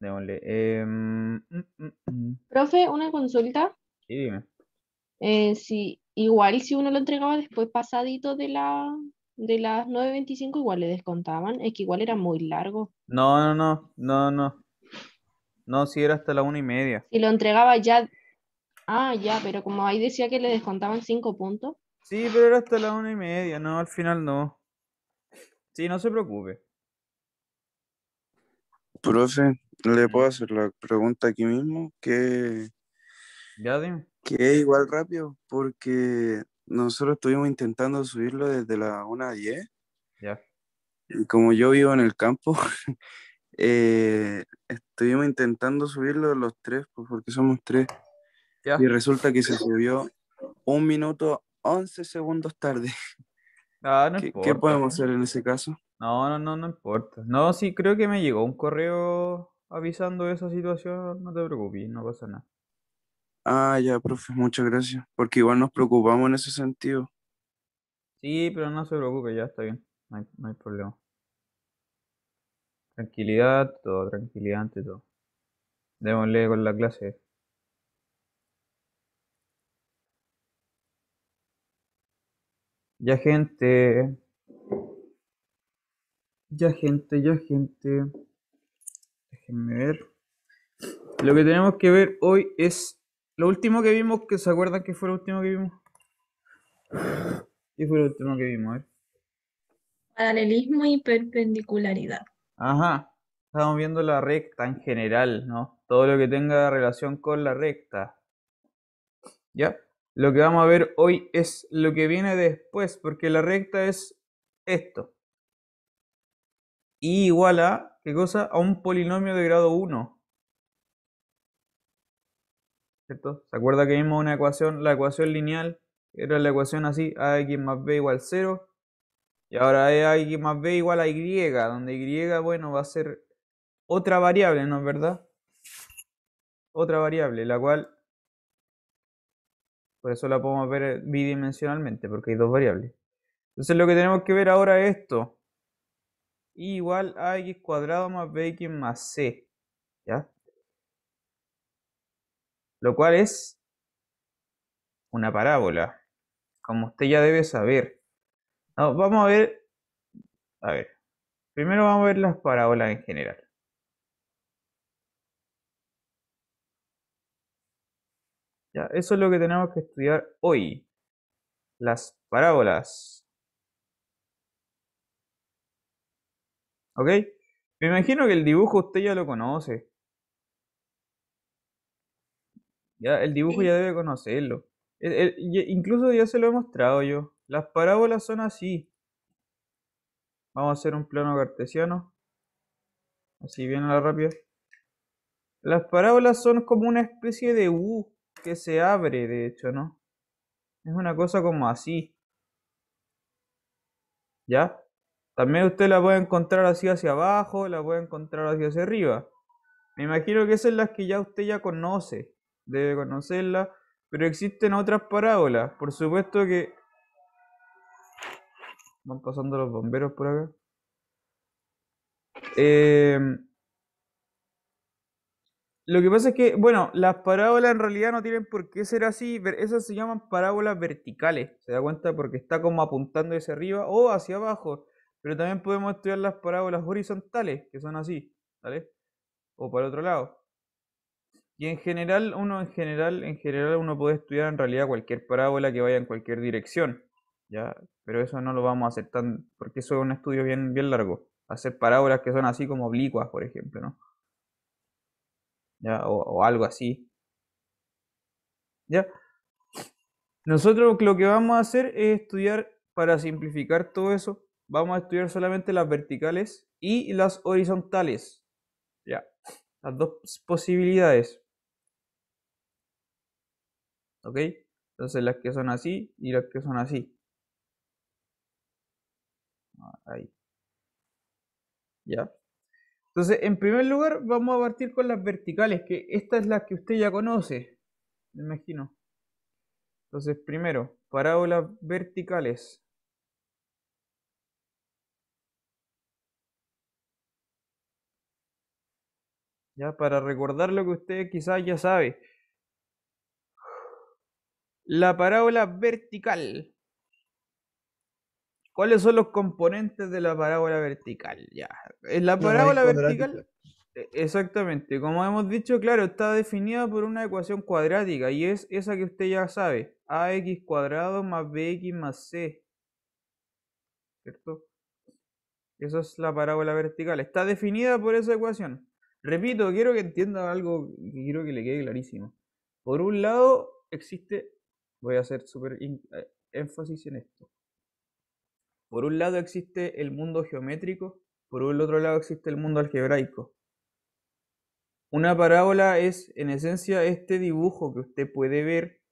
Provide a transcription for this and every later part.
démosle. Em, mm, mm, mm. Profe, una consulta. Sí, dime. Eh, si, igual si uno lo entregaba después pasadito de la de las 9.25 igual le descontaban, es que igual era muy largo. No, no, no, no, no. No, si era hasta la una y media. y lo entregaba ya. Ah, ya, pero como ahí decía que le descontaban cinco puntos. Sí, pero era hasta la una y media, no, al final no. Sí, no se preocupe. Profe, ¿le puedo hacer la pregunta aquí mismo? Que, Que es igual rápido, porque nosotros estuvimos intentando subirlo desde la 1 a 10. Ya. Y como yo vivo en el campo, eh, estuvimos intentando subirlo los tres, pues, porque somos tres. Y resulta que se subió un minuto 11 segundos tarde. Ah, ¿Qué podemos hacer en ese caso? No, no, no, no importa. No, sí, creo que me llegó un correo avisando de esa situación. No te preocupes, no pasa nada. Ah, ya, profe, muchas gracias. Porque igual nos preocupamos en ese sentido. Sí, pero no se preocupe, ya está bien. No hay, problema. Tranquilidad, todo, tranquilidad ante todo. Démosle con la clase. Ya, gente, ya gente, ya gente. Déjenme ver. Lo que tenemos que ver hoy es lo último que vimos, que se acuerdan que fue lo último que vimos. ¿Qué fue lo último que vimos? Paralelismo y perpendicularidad. Ajá. Estamos viendo la recta en general, ¿no? Todo lo que tenga relación con la recta. ¿Ya? Lo que vamos a ver hoy es lo que viene después, porque la recta es esto. Y igual a, ¿qué cosa? A un polinomio de grado 1. ¿Cierto? ¿Se acuerda que vimos una ecuación, la ecuación lineal? Era la ecuación así, ax más b igual 0. Y ahora es ax más b igual a y, donde y, bueno, va a ser otra variable, ¿no es verdad? Otra variable, la cual... Por eso la podemos ver bidimensionalmente, porque hay dos variables. Entonces lo que tenemos que ver ahora es esto igual a x cuadrado más bx más c. ¿Ya? Lo cual es una parábola, como usted ya debe saber. vamos a ver, a ver, primero vamos a ver las parábolas en general. Ya, eso es lo que tenemos que estudiar hoy, las parábolas. ¿Ok? Me imagino que el dibujo usted ya lo conoce. Ya, el dibujo ya debe conocerlo. incluso ya se lo he mostrado yo. Las parábolas son así. Vamos a hacer un plano cartesiano. Así viene la rápida. Las parábolas son como una especie de U que se abre, de hecho, ¿no? Es una cosa como así. ¿Ya? También usted la puede encontrar así hacia abajo, la puede encontrar así hacia arriba. Me imagino que esas son las que ya usted ya conoce, debe conocerlas, pero existen otras parábolas. Por supuesto que... Van pasando los bomberos por acá. Em, lo que pasa es que, bueno, las parábolas en realidad no tienen por qué ser así. Esas se llaman parábolas verticales. ¿Se da cuenta? Porque está como apuntando hacia arriba o hacia abajo. Pero también podemos estudiar las parábolas horizontales, que son así, ¿vale? O para otro lado. Y en general, uno en general, en general uno puede estudiar en realidad cualquier parábola que vaya en cualquier dirección, Pero eso no lo vamos a hacer tan, porque eso es un estudio bien, bien largo. Hacer parábolas que son así como oblicuas, por ejemplo, ¿no? O, o algo así. ¿Ya? Nosotros lo que vamos a hacer es estudiar para simplificar todo eso vamos a estudiar solamente las verticales y las horizontales. Ya, las dos posibilidades. ¿Ok? Entonces las que son así y las que son así. Ah, ahí. Ya. Entonces, en primer lugar, vamos a partir con las verticales, que esta es la que usted ya conoce, me imagino. Entonces, primero, parábolas verticales. ¿ya? Para recordar lo que usted quizás ya sabe. La parábola vertical. ¿Cuáles son los componentes de la parábola vertical? Ya. Eh, la parábola vertical, e, exactamente, como hemos dicho, claro, está definida por una ecuación cuadrática y es esa que usted ya sabe, ax cuadrado más bx más c. ¿Cierto? Esa es la parábola vertical. Está definida por esa ecuación. Repito, quiero que entienda algo que quiero que le quede clarísimo. Por un lado, existe, voy a hacer súper eh, énfasis en esto. Por un lado existe el mundo geométrico, por el otro lado existe el mundo algebraico. Una parábola es, en esencia, este dibujo que usted puede ver,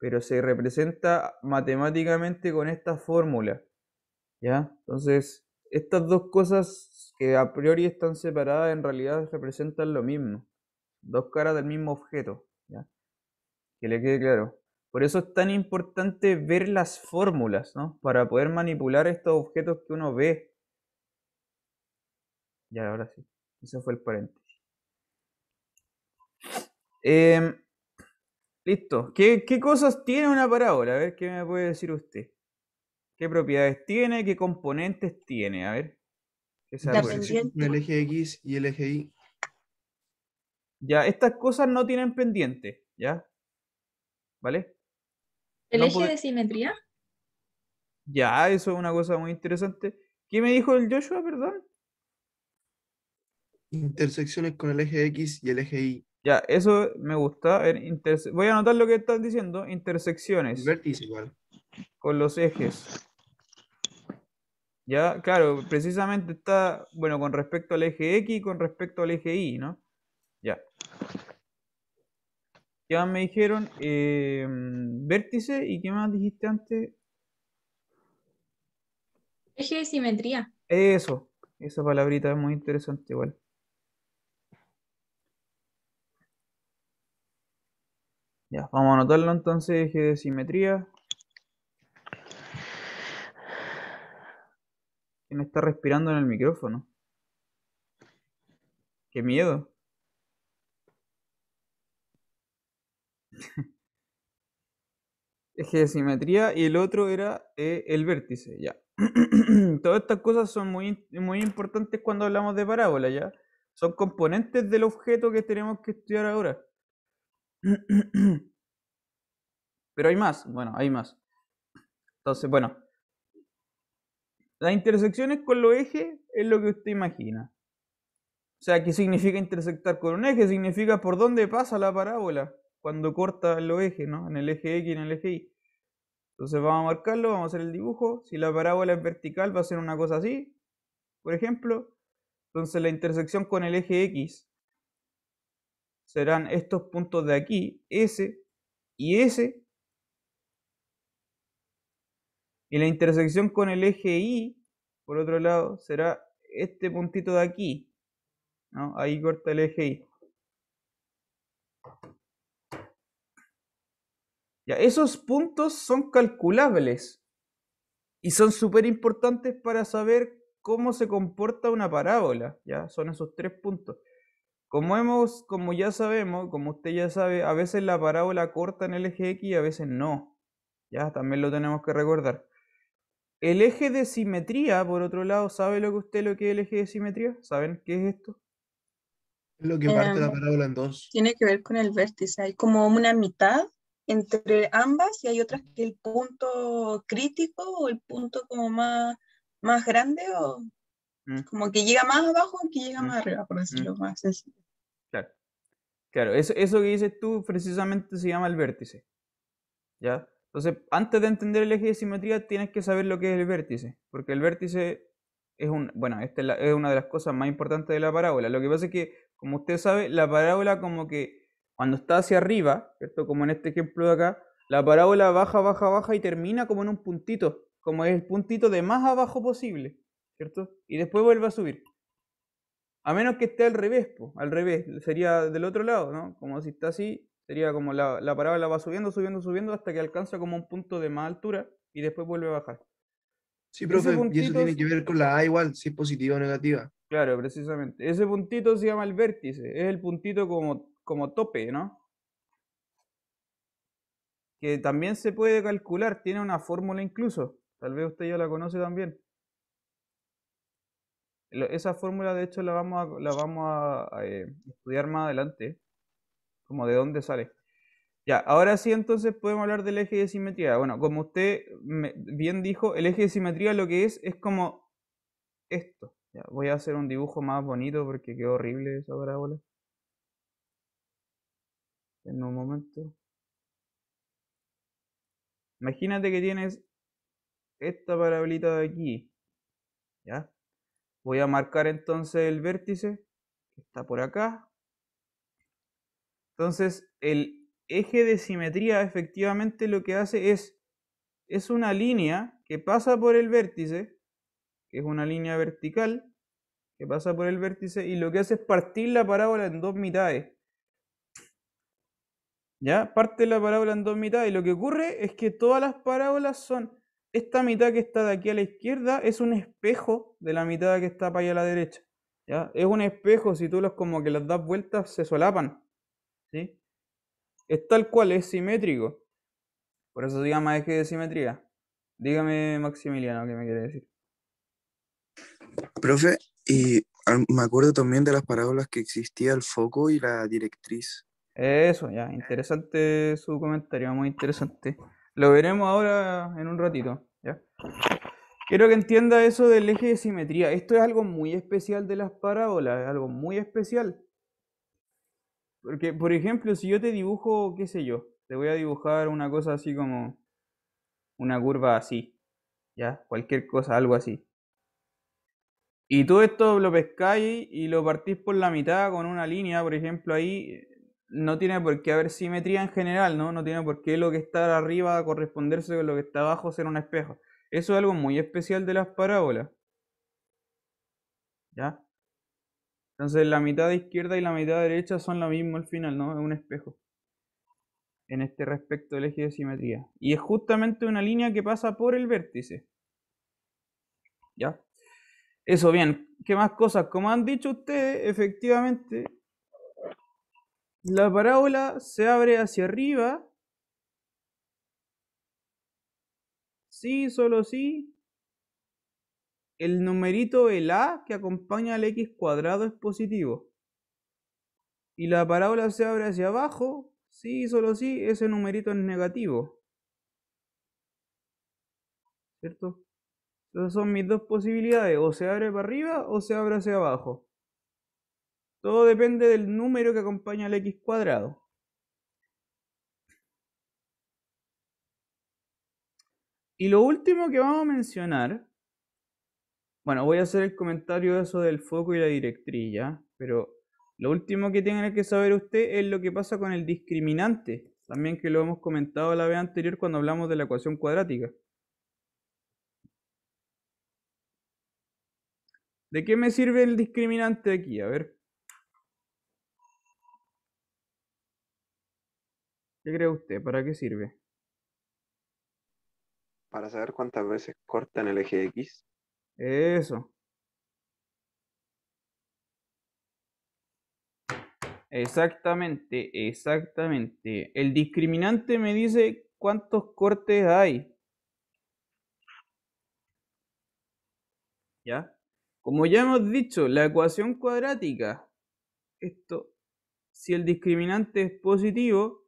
pero se representa matemáticamente con esta fórmula. ¿Ya? Entonces, estas dos cosas que a priori están separadas en realidad representan lo mismo, dos caras del mismo objeto, que le quede claro. Por eso es tan importante ver las fórmulas, ¿no? Para poder manipular estos objetos que uno ve. Ya, ahora sí. Ese fue el paréntesis. Em, listo. ¿Qué, ¿Qué cosas tiene una parábola? A ver, ¿qué me puede decir usted? ¿Qué propiedades tiene? ¿Qué componentes tiene? A ver. El eje X y el eje Y. Ya, estas cosas no tienen pendiente, ¿ya? ¿Vale? ¿El eje de simetría? Ya, eso es una cosa muy interesante. ¿Qué me dijo el Joshua, perdón? Intersecciones con el eje X y el eje Y. Ya, eso me gusta. Voy a anotar lo que están diciendo. Intersecciones. Vértice igual. Con los ejes. Ya, claro, precisamente está, bueno, con respecto al eje X y con respecto al eje Y, ¿no? Ya. Ya me dijeron? Eh, vértice y ¿qué más dijiste antes? Eje de simetría. Eso, esa palabrita es muy interesante igual. Ya, vamos a anotarlo entonces, eje de simetría. ¿Quién está respirando en el micrófono? ¡Qué miedo! Eje de simetría y el otro era eh, el vértice, ya. Todas estas cosas son muy, muy importantes cuando hablamos de parábola, ya. Son componentes del objeto que tenemos que estudiar ahora. Pero hay más, bueno, hay más. Entonces, bueno, las intersecciones con los ejes es lo que usted imagina. O sea, ¿qué significa intersectar con un eje? Significa por dónde pasa la parábola cuando corta los ejes, ¿no? En el eje X y en el eje Y. Entonces vamos a marcarlo, vamos a hacer el dibujo. Si la parábola es vertical va a ser una cosa así, por ejemplo. Entonces la intersección con el eje X serán estos puntos de aquí, S y S, y la intersección con el eje Y, por otro lado, será este puntito de aquí. Ahí corta el eje Y. Ya, esos puntos son calculables y son súper importantes para saber cómo se comporta una parábola. ¿ya? Son esos tres puntos. Como, hemos, como ya sabemos, como usted ya sabe, a veces la parábola corta en el eje X y a veces no. Ya, también lo tenemos que recordar. El eje de simetría, por otro lado, ¿sabe lo que usted lo que es el eje de simetría? ¿Saben qué es esto? Es lo que parte la em, parábola en dos. Tiene que ver con el vértice. Hay como una mitad entre ambas y hay otras que el punto crítico o el punto como más, más grande o mm. como que llega más abajo o que llega mm. más arriba, por decirlo mm. más sencillo. Claro. Claro, eso, eso que dices tú precisamente se llama el vértice. ¿Ya? Entonces, antes de entender el eje de simetría, tienes que saber lo que es el vértice, porque el vértice es, un, bueno, esta es, una de las cosas más importantes de la parábola. Lo que pasa es que, como usted sabe, la parábola como que cuando está hacia arriba, ¿cierto? Como en este ejemplo de acá, la parábola baja, baja, baja y termina como en un puntito, como es el puntito de más abajo posible, ¿cierto? Y después vuelve a subir. A menos que esté al revés, al revés, sería del otro lado, ¿no? Como si está así, Sería como la, la parábola va subiendo, subiendo, subiendo hasta que alcanza como un punto de más altura y después vuelve a bajar. Sí, profe, y eso tiene que ver con la A igual, si es positiva o negativa. Claro, precisamente. Ese puntito se llama el vértice, es el puntito como, como tope, ¿no? Que también se puede calcular, tiene una fórmula incluso, tal vez usted ya la conoce también. Esa fórmula, de hecho, la vamos a, la vamos a, eh, estudiar más adelante como de dónde sale. Ya, ahora sí entonces podemos hablar del eje de simetría. Bueno, como usted bien dijo, el eje de simetría lo que es es como esto. voy a hacer un dibujo más bonito porque quedó horrible esa parábola. En un momento. Imagínate que tienes esta parabolita de aquí. ¿Ya? Voy a marcar entonces el vértice que está por acá. Entonces, el eje de simetría efectivamente lo que hace es, es una línea que pasa por el vértice, que es una línea vertical, que pasa por el vértice, y lo que hace es partir la parábola en dos mitades. ¿Ya? Parte la parábola en dos mitades. Y lo que ocurre es que todas las parábolas son. Esta mitad que está de aquí a la izquierda es un espejo de la mitad que está para allá a la derecha. ¿Ya? Es un espejo, si tú los como que las das vueltas, se solapan. ¿sí? Es tal cual, es simétrico. Por eso se llama eje de simetría. Dígame, Maximiliano, que me quiere decir? Profe, y ah, me acuerdo también de las parábolas que existía el foco y la directriz. Eso, ya, interesante su comentario, muy interesante. Lo veremos ahora en un ratito, Quiero que entienda eso del eje de simetría. Esto es algo muy especial de las parábolas, algo muy especial. Porque, por ejemplo, si yo te dibujo, qué sé yo, te voy a dibujar una cosa así como una curva así, ¿ya? Cualquier cosa, algo así. Y tú esto lo pescáis y lo partís por la mitad con una línea, por ejemplo, ahí no tiene por qué haber simetría en general, ¿no? No tiene por qué lo que está arriba corresponderse con lo que está abajo ser un espejo. Eso es algo muy especial de las parábolas. ¿Ya? Entonces la mitad izquierda y la mitad derecha son lo mismo al final, ¿no? Es un espejo. En este respecto del eje de simetría. Y es justamente una línea que pasa por el vértice. ¿Ya? Eso, bien. ¿Qué más cosas? Como han dicho ustedes, efectivamente, la parábola se abre hacia arriba. Sí, solo sí. El numerito el a que acompaña al x cuadrado es positivo. Y la parábola se abre hacia abajo, sí, solo sí, ese numerito es negativo. ¿Cierto? Esas son mis dos posibilidades, o se abre para arriba o se abre hacia abajo. Todo depende del número que acompaña al x cuadrado. Y lo último que vamos a mencionar bueno, voy a hacer el comentario de eso del foco y la directriz, ¿ya? Pero lo último que tiene que saber usted es lo que pasa con el discriminante, también que lo hemos comentado la vez anterior cuando hablamos de la ecuación cuadrática. ¿De qué me sirve el discriminante aquí? A ver. ¿Qué cree usted? ¿Para qué sirve? Para saber cuántas veces cortan el eje X. Eso. Exactamente, exactamente. El discriminante me dice cuántos cortes hay. ¿Ya? Como ya hemos dicho, la ecuación cuadrática, esto, si el discriminante es positivo,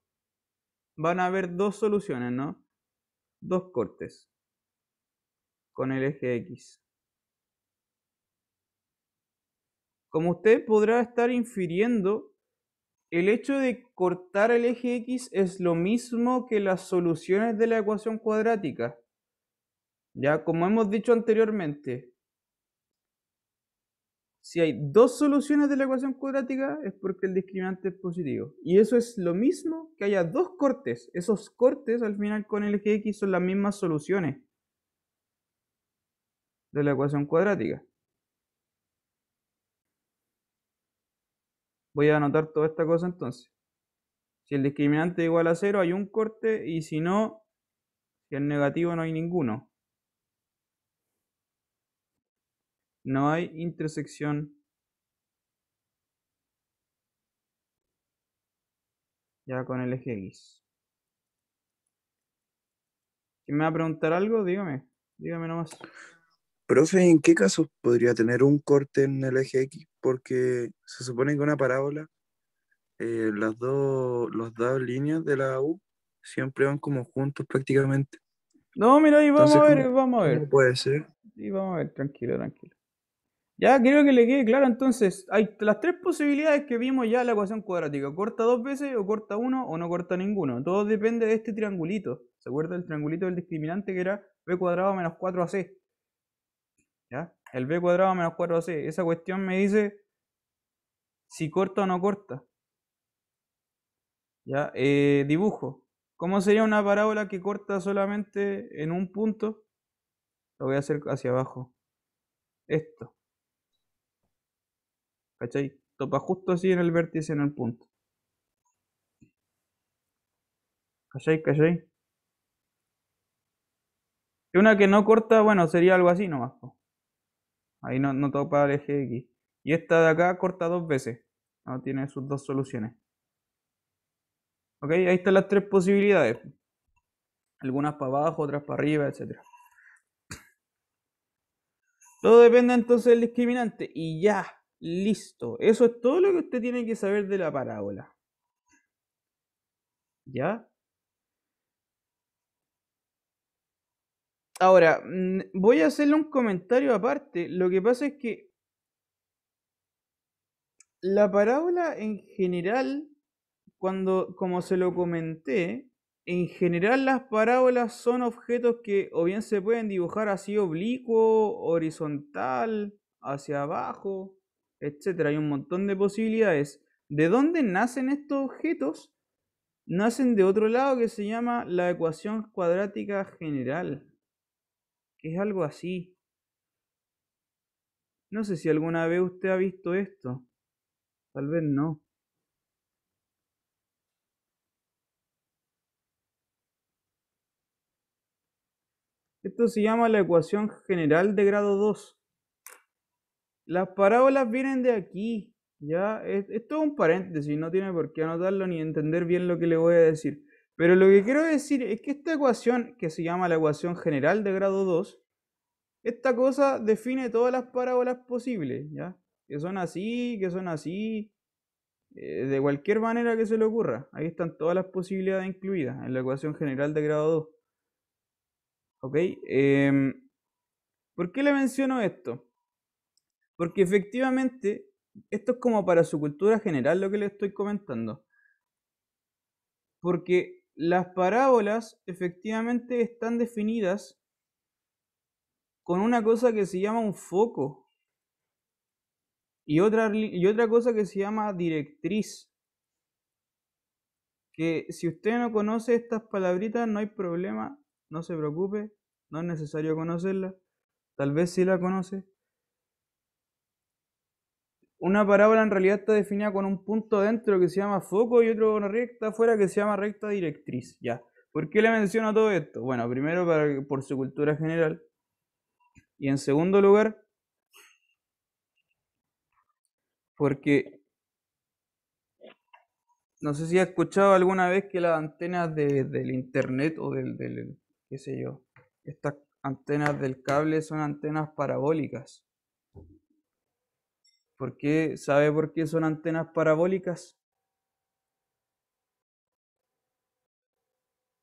van a haber dos soluciones, ¿no? Dos cortes con el eje X. Como usted podrá estar infiriendo, el hecho de cortar el eje X es lo mismo que las soluciones de la ecuación cuadrática. Ya, como hemos dicho anteriormente, si hay dos soluciones de la ecuación cuadrática es porque el discriminante es positivo. Y eso es lo mismo que haya dos cortes. Esos cortes al final con el eje X son las mismas soluciones de la ecuación cuadrática. Voy a anotar toda esta cosa entonces. Si el discriminante es igual a cero, hay un corte y si no, si es negativo, no hay ninguno. No hay intersección. Ya con el eje X. ¿Quién me va a preguntar algo, dígame. Dígame nomás. Profe, ¿en qué caso podría tener un corte en el eje X? Porque se supone que una parábola, eh, las dos, los dos líneas de la U siempre van como juntos prácticamente. No, mira, y vamos a ver, vamos a ver. No puede ser. Y vamos a ver, tranquilo, tranquilo. Ya creo que le quede claro entonces, hay las tres posibilidades que vimos ya en la ecuación cuadrática. Corta dos veces o corta uno o no corta ninguno. Todo depende de este triangulito. ¿Se acuerda del triangulito del discriminante que era b cuadrado menos 4ac? ¿ya? El b cuadrado menos 4c. Esa cuestión me dice si corta o no corta. ¿Ya? Eh, dibujo. ¿Cómo sería una parábola que corta solamente en un punto? Lo voy a hacer hacia abajo. Esto. ¿Cachai? Topa justo así en el vértice, en el punto. ¿Cachai? ¿Cachai? Y una que no corta, bueno, sería algo así nomás. Ahí no, no topa el eje X. Y esta de acá corta dos veces. ¿no? Tiene sus dos soluciones. ¿Ok? Ahí están las tres posibilidades. Algunas para abajo, otras para arriba, etc. Todo depende entonces del discriminante. Y ya, listo. Eso es todo lo que usted tiene que saber de la parábola. ¿Ya? Ahora, mm, voy a hacerle un comentario aparte. Lo que pasa es que la parábola en general, cuando, como se lo comenté, en general las parábolas son objetos que o bien se pueden dibujar así oblicuo, horizontal, hacia abajo, etc. Hay un montón de posibilidades. ¿De dónde nacen estos objetos? Nacen de otro lado que se llama la ecuación cuadrática general. Es algo así. No sé si alguna vez usted ha visto esto. Tal vez no. Esto se llama la ecuación general de grado 2. Las parábolas vienen de aquí. Ya, esto es un paréntesis, no tiene por qué anotarlo ni entender bien lo que le voy a decir. Pero lo que quiero decir es que esta ecuación, que se llama la ecuación general de grado 2, esta cosa define todas las parábolas posibles, ¿ya? Que son así, que son así, eh, de cualquier manera que se le ocurra. Ahí están todas las posibilidades incluidas en la ecuación general de grado 2. ¿Ok? Em, ¿Por qué le menciono esto? Porque efectivamente, esto es como para su cultura general lo que le estoy comentando. Porque las parábolas efectivamente están definidas con una cosa que se llama un foco y otra, otra cosa que se llama directriz. Que si usted no conoce estas palabritas no hay problema, no se preocupe, no es necesario conocerlas, tal vez sí la conoce, una parábola en realidad está definida con un punto dentro que se llama foco y otro con una recta afuera que se llama recta directriz. Ya. ¿Por qué le menciono todo esto? Bueno, primero para, por su cultura general. Y en segundo lugar, porque no sé si has escuchado alguna vez que las antenas del internet o del, del, qué sé yo, estas antenas del cable son antenas parabólicas. ¿Por ¿Sabe por qué son antenas parabólicas?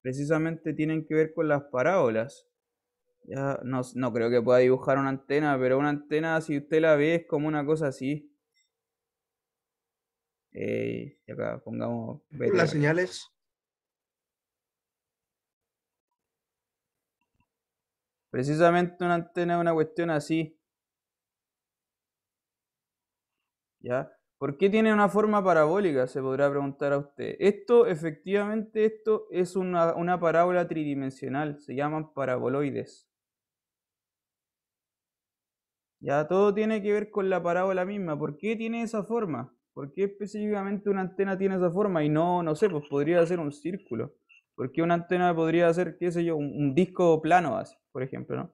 Precisamente tienen que ver con las parábolas. Ya, no, creo que pueda dibujar una antena, pero una antena, si usted la ve, es como una cosa así. Eh, y acá pongamos. Las señales. Precisamente una antena es una cuestión así. ¿Por qué tiene una forma parabólica? Se podrá preguntar a usted. Esto, efectivamente, esto es una, parábola tridimensional, se llaman paraboloides. Ya todo tiene que ver con la parábola misma. ¿Por qué tiene esa forma? ¿Por qué específicamente una antena tiene esa forma? Y no, no sé, pues podría ser un círculo. ¿Por qué una antena podría ser, qué sé yo, un, disco plano así, por ejemplo, ¿no?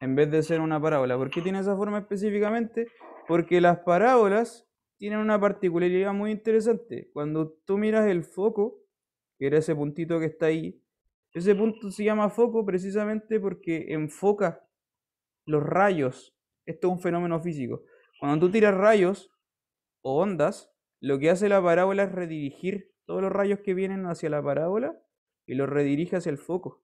En vez de ser una parábola. ¿Por qué tiene esa forma específicamente? Porque las parábolas tienen una particularidad muy interesante. Cuando tú miras el foco, que era ese puntito que está ahí, ese punto se llama foco precisamente porque enfoca los rayos. Esto es un fenómeno físico. Cuando tú tiras rayos o ondas, lo que hace la parábola es redirigir todos los rayos que vienen hacia la parábola y los redirige hacia el foco.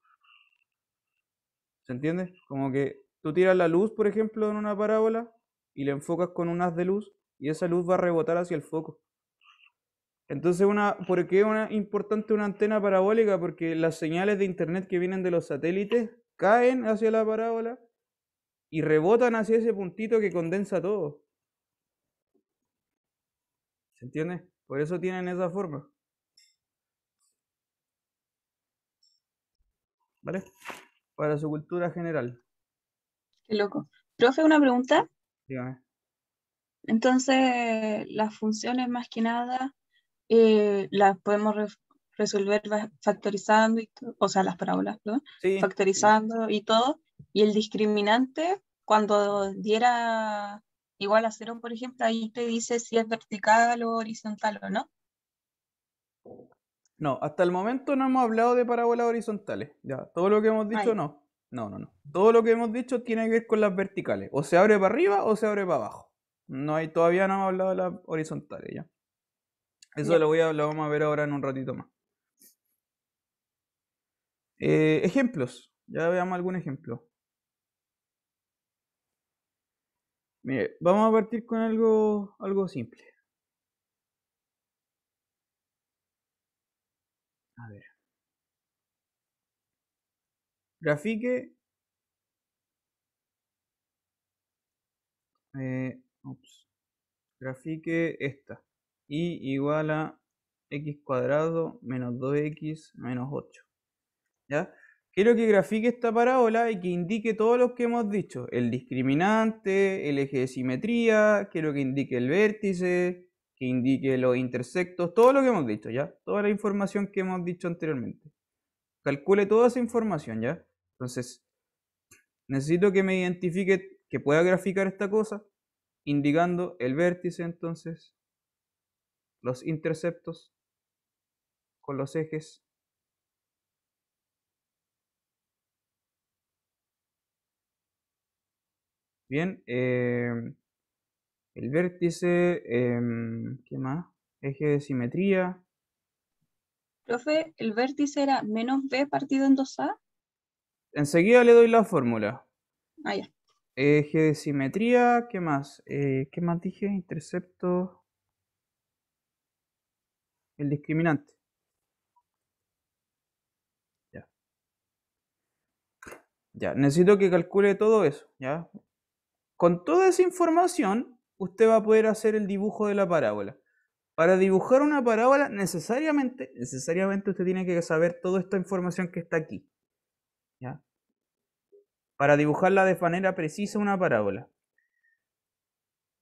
¿Se entiende? Como que tú tiras la luz, por ejemplo, en una parábola, y le enfocas con un haz de luz y esa luz va a rebotar hacia el foco. Entonces, una, ¿por qué es importante una antena parabólica? Porque las señales de Internet que vienen de los satélites caen hacia la parábola y rebotan hacia ese puntito que condensa todo. ¿Se entiende? Por eso tienen esa forma. ¿Vale? Para su cultura general. Qué loco. Profe, una pregunta. Entonces, las funciones más que nada eh, las podemos resolver factorizando, o sea, las parábolas, ¿no? factorizando y todo. Y el discriminante, cuando diera igual a cero, por ejemplo, ahí te dice si es vertical o horizontal o no. No, hasta el momento no hemos hablado de parábolas horizontales. Ya, todo lo que hemos dicho no. No, no, no. Todo lo que hemos dicho tiene que ver con las verticales. O se abre para arriba o se abre para abajo. No hay, todavía no hemos hablado de las horizontales ya. Eso Lo, voy a, vamos a ver ahora en un ratito más. Eh, ejemplos. Ya veamos algún ejemplo. Mire, vamos a partir con algo, algo simple. A ver grafique. Eh, grafique esta. Y igual a x cuadrado menos 2x menos 8. ¿Ya? Quiero que grafique esta parábola y que indique todo lo que hemos dicho. El discriminante, el eje de simetría, quiero que indique el vértice, que indique los intersectos, todo lo que hemos dicho, ¿ya? Toda la información que hemos dicho anteriormente. Calcule toda esa información, ¿ya? Entonces, necesito que me identifique que pueda graficar esta cosa, indicando el vértice entonces, los interceptos con los ejes. Bien, eh, el vértice, em, ¿qué más? Eje de simetría. Profe, ¿el vértice era menos B partido en 2A? Enseguida le doy la fórmula. Ah, ya. Eje de simetría, ¿qué más? Eh, ¿Qué más dije? Intercepto. El discriminante. Ya. Ya, necesito que calcule todo eso, ¿ya? Con toda esa información, usted va a poder hacer el dibujo de la parábola. Para dibujar una parábola, necesariamente, necesariamente usted tiene que saber toda esta información que está aquí. Para dibujarla de manera precisa una parábola.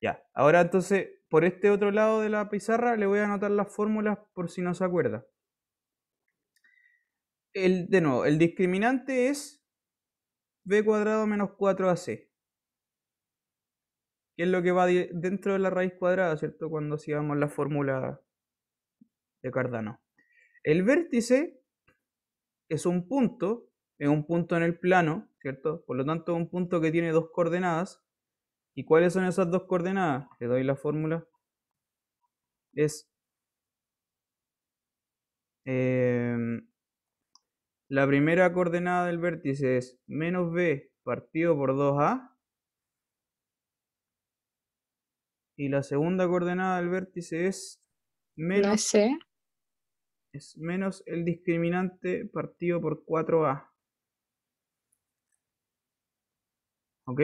Ya, ahora entonces, por este otro lado de la pizarra le voy a anotar las fórmulas por si no se acuerda. El, de nuevo, el discriminante es b cuadrado menos 4ac. Que es lo que va dentro de la raíz cuadrada, ¿cierto? Cuando hacíamos la fórmula de Cardano. El vértice es un punto es un punto en el plano, ¿cierto? Por lo tanto, es un punto que tiene dos coordenadas. ¿Y cuáles son esas dos coordenadas? Le doy la fórmula. Es em, la primera coordenada del vértice es menos b partido por 2a. Y la segunda coordenada del vértice es menos, es menos el discriminante partido por 4a. ¿Ok?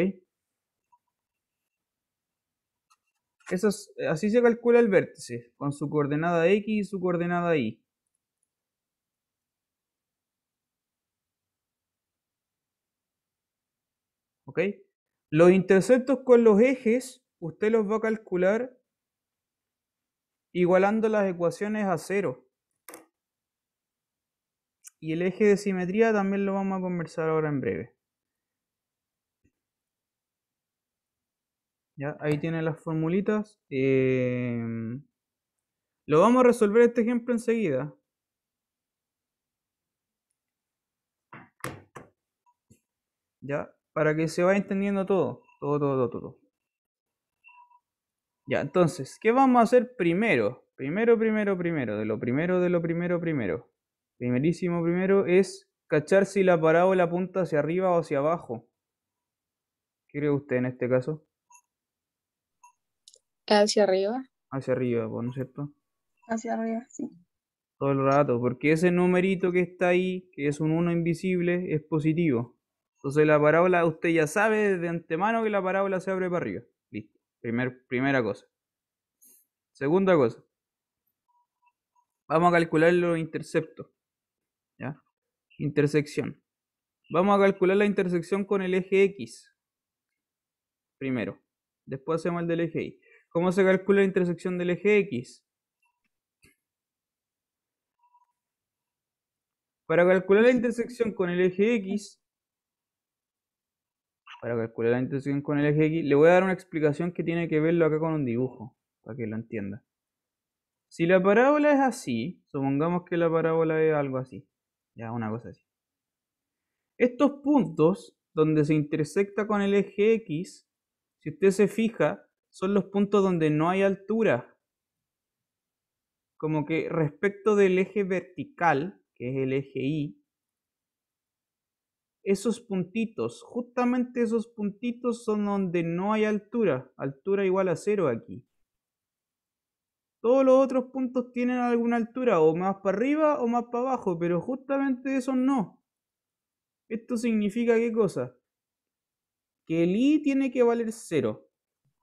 Eso así se calcula el vértice, con su coordenada X y su coordenada Y. ¿Ok? Los interceptos con los ejes, usted los va a calcular igualando las ecuaciones a cero. Y el eje de simetría también lo vamos a conversar ahora en breve. ¿ya? Ahí tienen las formulitas. Em, lo vamos a resolver este ejemplo enseguida. ¿Ya? Para que se vaya entendiendo todo. Todo, todo, todo, todo. Ya, entonces, ¿qué vamos a hacer primero? Primero, primero, primero. De lo primero, de lo primero, primero. Primerísimo, primero es cachar si la parábola apunta hacia arriba o hacia abajo. ¿Qué cree usted en este caso? Hacia arriba. Hacia arriba, ¿no es cierto? Hacia arriba, sí. Todo el rato, porque ese numerito que está ahí, que es un 1 invisible, es positivo. Entonces la parábola, usted ya sabe de antemano que la parábola se abre para arriba. Listo. primera cosa. Segunda cosa. Vamos a calcular los interceptos. ¿Ya? Intersección. Vamos a calcular la intersección con el eje X. Primero. Después hacemos el del eje Y. ¿Cómo se calcula la intersección del eje X? Para calcular la intersección con el eje X, para calcular la intersección con el eje X, le voy a dar una explicación que tiene que verlo acá con un dibujo, para que lo entienda. Si la parábola es así, supongamos que la parábola es algo así, ya una cosa así. Estos puntos donde se intersecta con el eje X, si usted se fija, son los puntos donde no hay altura. Como que respecto del eje vertical, que es el eje i esos puntitos, justamente esos puntitos son donde no hay altura. Altura igual a cero aquí. Todos los otros puntos tienen alguna altura, o más para arriba o más para abajo, pero justamente esos no. ¿Esto significa qué cosa? Que el i tiene que valer cero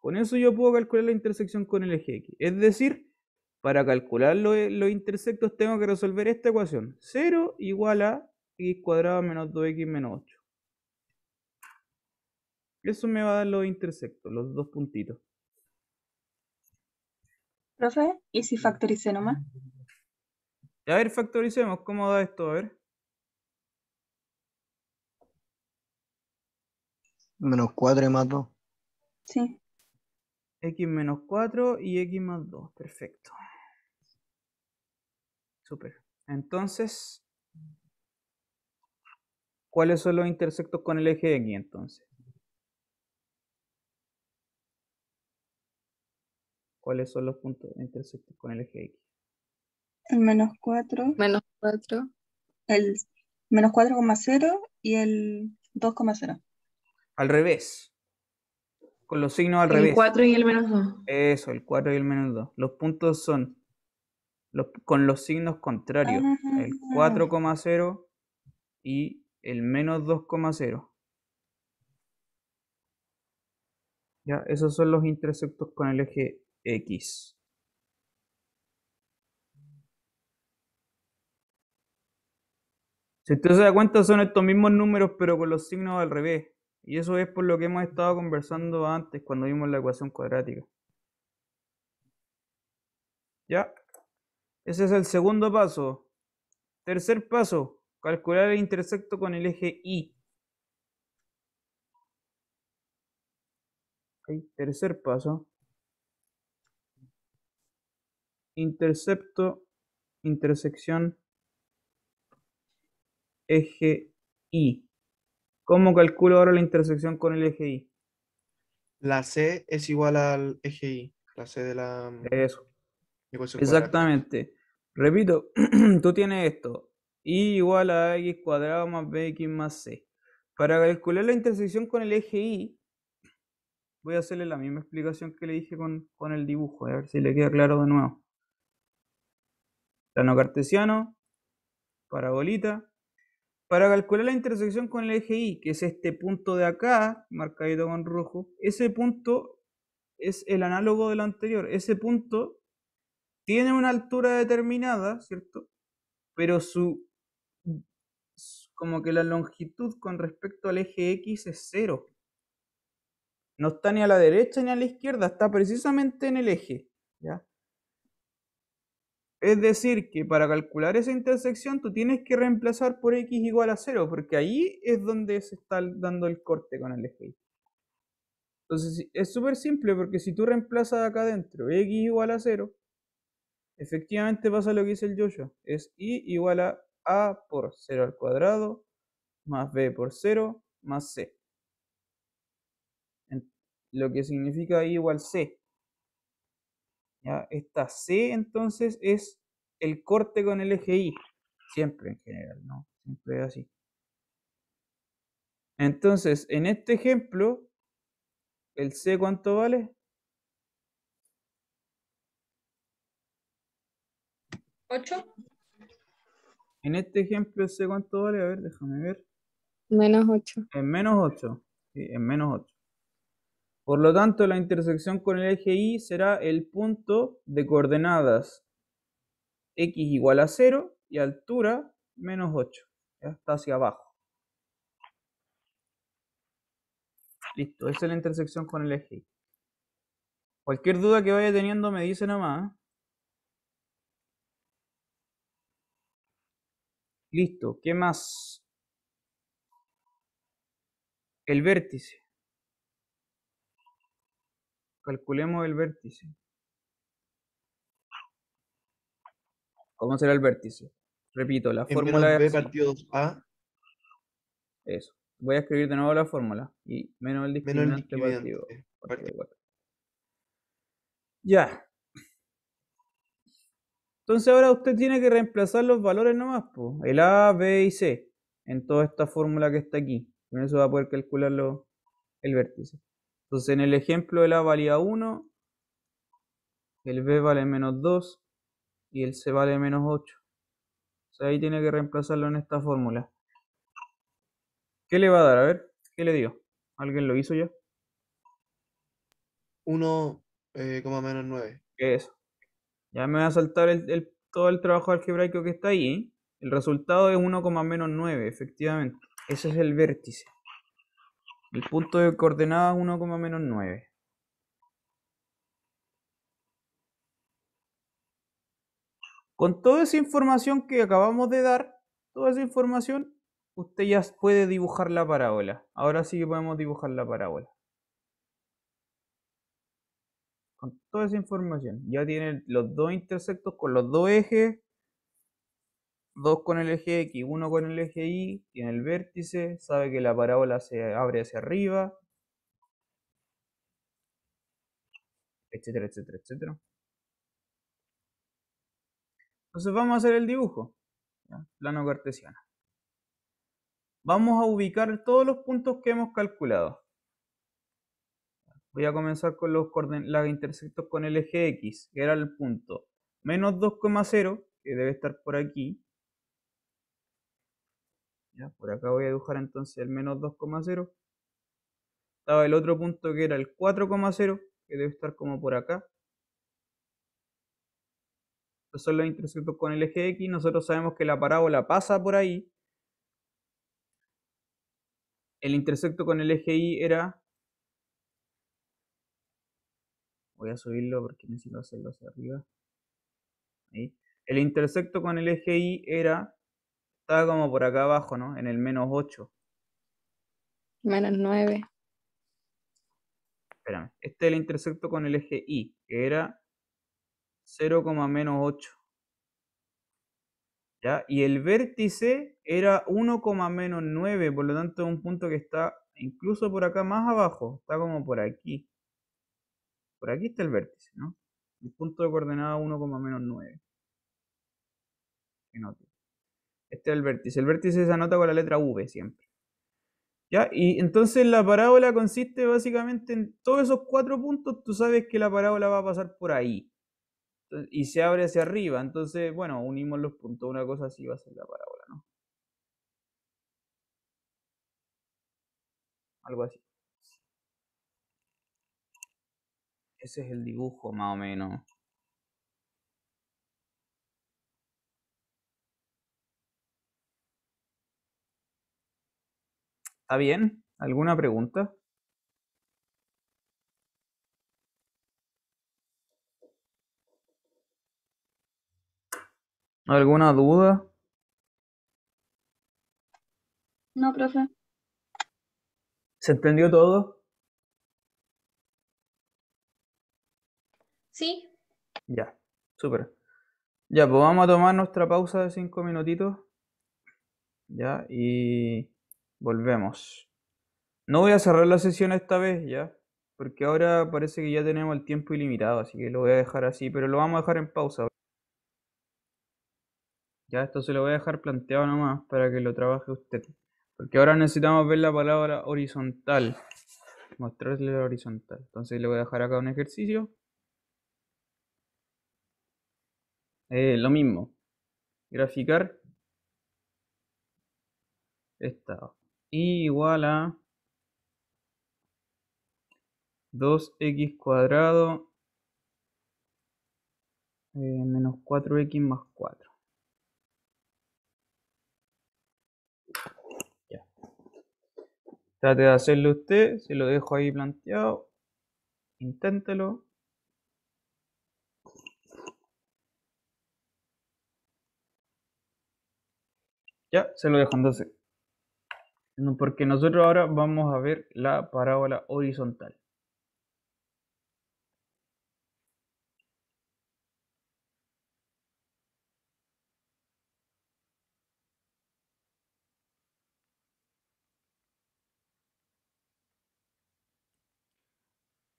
con eso yo puedo calcular la intersección con el eje X. Es decir, para calcular los, intersectos tengo que resolver esta ecuación. 0 igual a x cuadrado menos 2x menos 8. Eso me va a dar los intersectos, los dos puntitos. Profe, ¿y si factoricé nomás? A ver, factoricemos. ¿Cómo da esto? A ver. Menos 4 más 2. Sí x menos 4 y x más 2. Perfecto. Súper. Entonces, ¿cuáles son los intersectos con el eje X entonces? ¿Cuáles son los puntos intersectos con el eje X? El menos 4. Menos 4. El menos 4,0 y el 2,0. Al revés. Con los signos al revés. El 4 y el menos 2. Eso, el 4 y el menos 2. Los puntos son con los signos contrarios. Ah. el 4,0 y el menos 2,0. Ya, esos son los interceptos con el eje X. Si usted se da cuenta, son estos mismos números, pero con los signos al revés. Y eso es por lo que hemos estado conversando antes cuando vimos la ecuación cuadrática. ¿Ya? Ese es el segundo paso. Tercer paso, calcular el intercepto con el eje Y. tercer paso. Intercepto, intersección, eje Y. ¿Cómo calculo ahora la intersección con el eje Y? La C es igual al eje Y, la C de la... Mm, Eso. Exactamente. Repito, tú tienes esto. Y igual a x cuadrado más bx más c. Para calcular la intersección con el eje y, voy a hacerle la misma explicación que le dije con, con el dibujo, a ver si le queda claro de nuevo. Plano cartesiano, parabolita, para calcular la intersección con el eje Y, que es este punto de acá, marcadito con rojo, ese punto es el análogo del anterior. Ese punto tiene una altura determinada, ¿cierto? Pero su como que la longitud con respecto al eje X es cero. No está ni a la derecha ni a la izquierda, está precisamente en el eje. ¿ya? Es decir, que para calcular esa intersección tú tienes que reemplazar por x igual a 0, porque ahí es donde se está dando el corte con el eje y. Entonces es súper simple, porque si tú reemplazas acá adentro x igual a 0, efectivamente pasa lo que dice el yoyo. Es y igual a a por 0 al cuadrado, más b por 0, más c. Lo que significa i igual c, ¿ya? Esta C entonces es el corte con el eje Y, siempre en general, ¿no? Siempre es así. Entonces, en este ejemplo, ¿el C cuánto vale? 8. En este ejemplo, ¿el C cuánto vale? A ver, déjame ver. Menos 8. En menos 8. Sí, en menos 8. Por lo tanto, la intersección con el eje Y será el punto de coordenadas x igual a 0 y altura menos 8. Ya está hacia abajo. Listo, esa es la intersección con el eje Y. Cualquier duda que vaya teniendo me dice nada más. ¿eh? Listo, ¿qué más? El vértice. Calculemos el vértice. ¿Cómo será el vértice? Repito, la fórmula menos b partido 2a. Eso. Voy a escribir de nuevo la fórmula. Y menos el discriminante, partido, Ya. Entonces ahora usted tiene que reemplazar los valores nomás, el A, B y C, en toda esta fórmula que está aquí. Con eso va a poder calcular el vértice. Entonces en el ejemplo el A valía 1, el B vale menos 2 y el C vale menos 8. O sea, ahí tiene que reemplazarlo en esta fórmula. ¿Qué le va a dar? A ver, ¿qué le dio? ¿Alguien lo hizo ya? 1, eh, menos 9. Eso. Ya me va a saltar todo el trabajo algebraico que está ahí. ¿eh? El resultado es 1, menos 9, efectivamente. Ese es el vértice. El punto de coordenada 1, menos 9. Con toda esa información que acabamos de dar, toda esa información, usted ya puede dibujar la parábola. Ahora sí que podemos dibujar la parábola. Con toda esa información, ya tiene los dos intersectos con los dos ejes, dos con el eje X, 1 con el eje Y, tiene el vértice, sabe que la parábola se abre hacia arriba, etcétera, etcétera, etcétera. Entonces vamos a hacer el dibujo, plano cartesiano. Vamos a ubicar todos los puntos que hemos calculado. Voy a comenzar con los las intersectos con el eje X, que era el punto menos 2,0, que debe estar por aquí, por acá voy a dibujar entonces el menos 2,0. Estaba el otro punto que era el 4,0, que debe estar como por acá. Estos son los interceptos con el eje X. Nosotros sabemos que la parábola pasa por ahí. El intercepto con el eje Y era... Voy a subirlo porque necesito hacerlo hacia arriba. Ahí. El intercepto con el eje Y era estaba como por acá abajo, ¿no? En el menos 8. Menos 9. Espérame. Este es el intercepto con el eje Y, que era 0, menos 8. ¿Ya? Y el vértice era 1, menos 9, por lo tanto es un punto que está incluso por acá más abajo, está como por aquí. Por aquí está el vértice, ¿no? El punto de coordenada 1, menos 9. Que no este es el vértice. El vértice se anota con la letra V siempre. ¿Ya? Y entonces la parábola consiste básicamente en todos esos cuatro puntos, tú sabes que la parábola va a pasar por ahí. Y se abre hacia arriba. Entonces, bueno, unimos los puntos. Una cosa así va a ser la parábola, ¿no? Algo así. Ese es el dibujo, más o menos. ¿Está bien? ¿Alguna pregunta? ¿Alguna duda? No, profe. ¿Se entendió todo? Sí. Ya, súper. Ya, pues vamos a tomar nuestra pausa de cinco minutitos. Ya, y Volvemos. No voy a cerrar la sesión esta vez ya, porque ahora parece que ya tenemos el tiempo ilimitado, así que lo voy a dejar así, pero lo vamos a dejar en pausa. Ya esto se lo voy a dejar planteado nomás para que lo trabaje usted. Porque ahora necesitamos ver la palabra horizontal. Mostrarle la horizontal. Entonces le voy a dejar acá un ejercicio. Eh, lo mismo. Graficar. Estado igual a 2x cuadrado eh, menos 4x más 4. Ya. Trate de hacerlo usted, se lo dejo ahí planteado. Inténtelo. Ya, se lo dejo entonces. Porque nosotros ahora vamos a ver la parábola horizontal.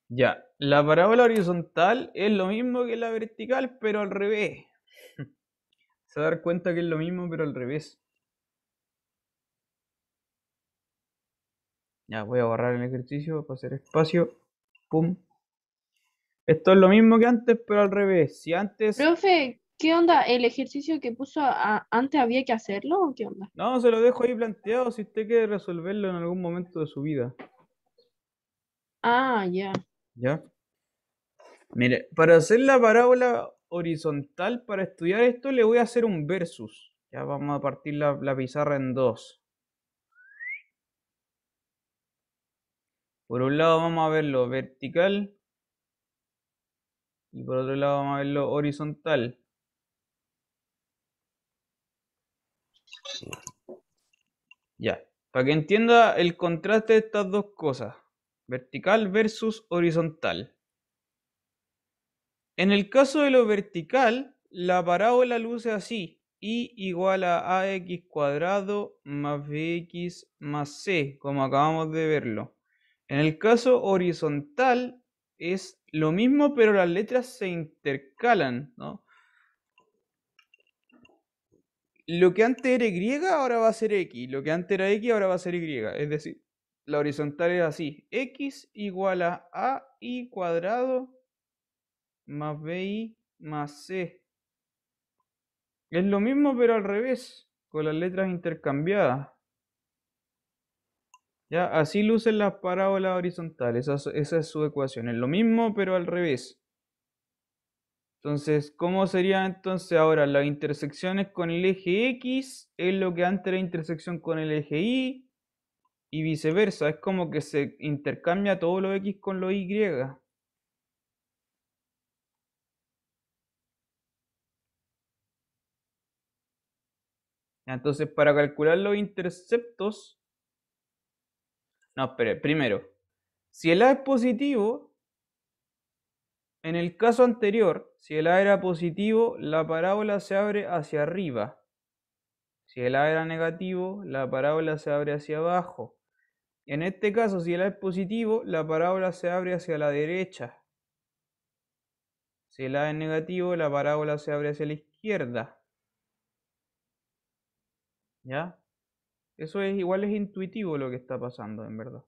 Ya, la parábola horizontal es lo mismo que la vertical, pero al revés. Se va a dar cuenta que es lo mismo, pero al revés. Ya voy a borrar el ejercicio, para hacer espacio. Pum. Esto es lo mismo que antes, pero al revés. Si antes. Profe, ¿qué onda? ¿El ejercicio que puso antes había que hacerlo qué onda? No, se lo dejo ahí planteado si usted quiere resolverlo en algún momento de su vida. Ah, ya. ¿Ya? Mire, para hacer la parábola horizontal, para estudiar esto, le voy a hacer un versus. Ya vamos a partir la, la pizarra en dos. Por un lado vamos a verlo vertical y por otro lado vamos a verlo horizontal. Ya, para que entienda el contraste de estas dos cosas, vertical versus horizontal. En el caso de lo vertical, la parábola luce así, y igual a ax cuadrado más bx más c, como acabamos de verlo. En el caso horizontal es lo mismo, pero las letras se intercalan, Lo que antes era Y ahora va a ser X, lo que antes era X ahora va a ser Y, es decir, la horizontal es así, X igual a AI cuadrado más BI más C. Es lo mismo pero al revés, con las letras intercambiadas. ¿Ya? Así lucen las parábolas horizontales. Esa, es su ecuación. Es lo mismo, pero al revés. Entonces, ¿cómo sería entonces ahora las intersecciones con el eje X? Es lo que antes era intersección con el eje Y. Y viceversa. Es como que se intercambia todo lo X con lo Y. Entonces, para calcular los interceptos, no, espera. primero, si el A es positivo, en el caso anterior, si el A era positivo, la parábola se abre hacia arriba. Si el A era negativo, la parábola se abre hacia abajo. En este caso, si el A es positivo, la parábola se abre hacia la derecha. Si el A es negativo, la parábola se abre hacia la izquierda. ¿Ya? Eso es igual es intuitivo lo que está pasando, en verdad.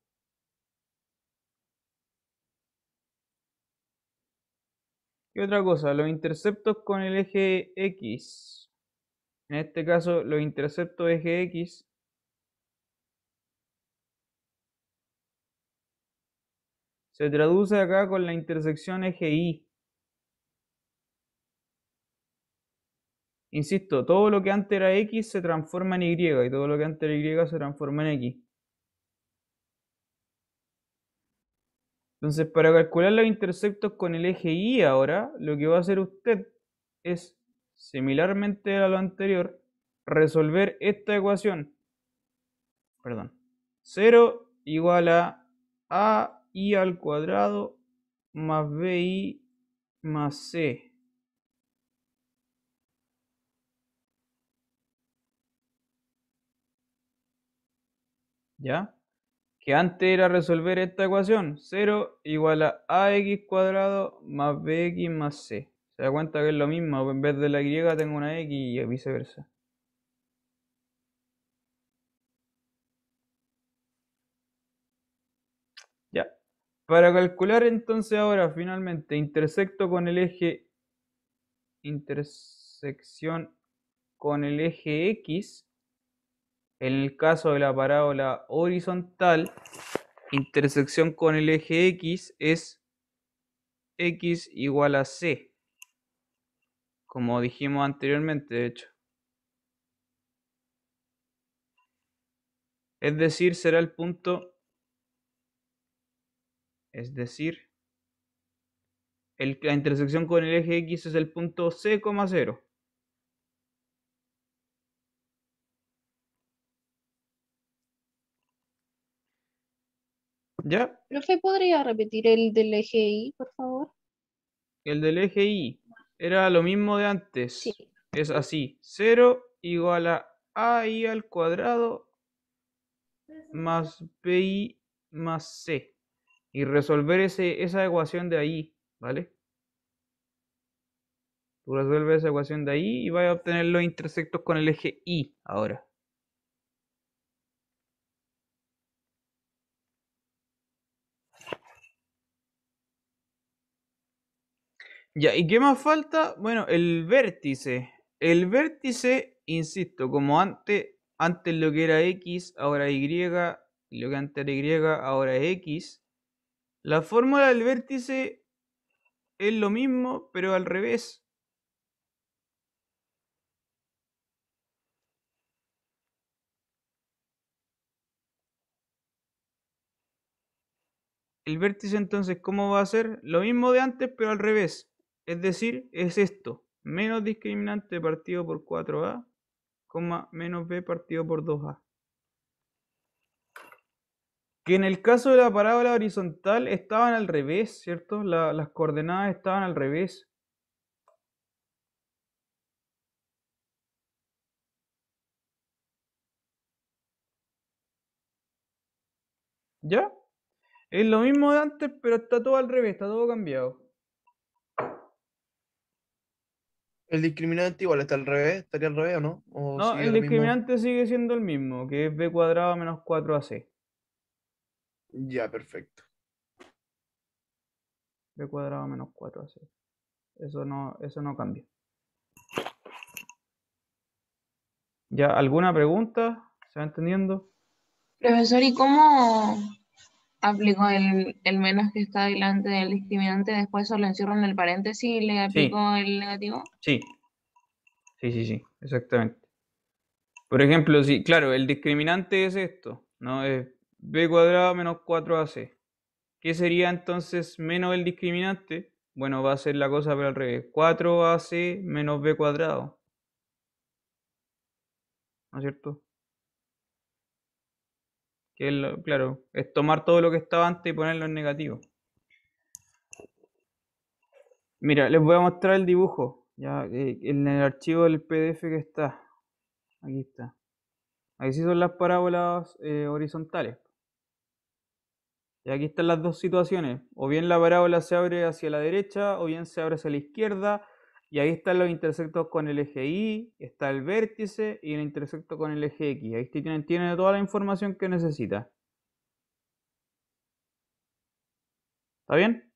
Y otra cosa, los interceptos con el eje X. En este caso, los interceptos eje X se traduce acá con la intersección eje Y. Insisto, todo lo que antes era X se transforma en Y y todo lo que antes era Y se transforma en X. Entonces, para calcular los interceptos con el eje Y ahora, lo que va a hacer usted es, similarmente a lo anterior, resolver esta ecuación. Perdón. 0 igual a y al cuadrado más BI más C ¿ya? Que antes era resolver esta ecuación, 0 igual a ax cuadrado más bx más c. Se da cuenta que es lo mismo, en vez de la y tengo una x y viceversa. Ya. Para calcular entonces ahora finalmente intersecto con el eje intersección con el eje X en el caso de la parábola horizontal, intersección con el eje X es X igual a C, como dijimos anteriormente, de hecho. Es decir, será el punto, es decir, la intersección con el eje X es el punto C,0. ¿Ya? Profe, ¿podría repetir el del eje Y, por favor? El del eje Y era lo mismo de antes. Sí. Es así. 0 igual a AI al cuadrado más BI más C. Y resolver esa ecuación de ahí, ¿vale? Tú resuelves esa ecuación de ahí y vas a obtener los intersectos con el eje Y ahora. Ya, ¿y qué más falta? Bueno, el vértice. El vértice, insisto, como antes, antes lo que era X, ahora Y, lo que antes era Y, ahora es X. La fórmula del vértice es lo mismo, pero al revés. El vértice entonces, ¿cómo va a ser? Lo mismo de antes, pero al revés. Es decir, es esto, menos discriminante partido por 4A, menos B partido por 2A. Que en el caso de la parábola horizontal estaban al revés, ¿cierto? las coordenadas estaban al revés. ¿Ya? Es lo mismo de antes, pero está todo al revés, está todo cambiado. ¿El discriminante igual está al revés? ¿Estaría al revés o no? no, el discriminante sigue siendo el mismo, que es b cuadrado menos 4ac. Ya, perfecto. b cuadrado menos 4ac. Eso no, eso no cambia. ¿Ya alguna pregunta? ¿Se va entendiendo? Profesor, ¿y cómo, ¿Aplico el, menos que está delante del discriminante, después solo encierro en el paréntesis y le aplico el negativo. Sí. Sí, sí, sí, exactamente. Por ejemplo, sí, claro, el discriminante es esto, ¿no? Es b cuadrado menos 4ac. ¿Qué sería entonces menos el discriminante? Bueno, va a ser la cosa pero al revés. 4ac menos b cuadrado. ¿No es cierto? Que claro, es tomar todo lo que estaba antes y ponerlo en negativo. Mira, les voy a mostrar el dibujo. Ya, eh, en el archivo del PDF que está. Aquí está. Aquí sí son las parábolas eh, horizontales. Y aquí están las dos situaciones. O bien la parábola se abre hacia la derecha o bien se abre hacia la izquierda y ahí están los intersectos con el eje Y, está el vértice y el intersecto con el eje X. Ahí tiene, tiene toda la información que necesita. ¿Está bien?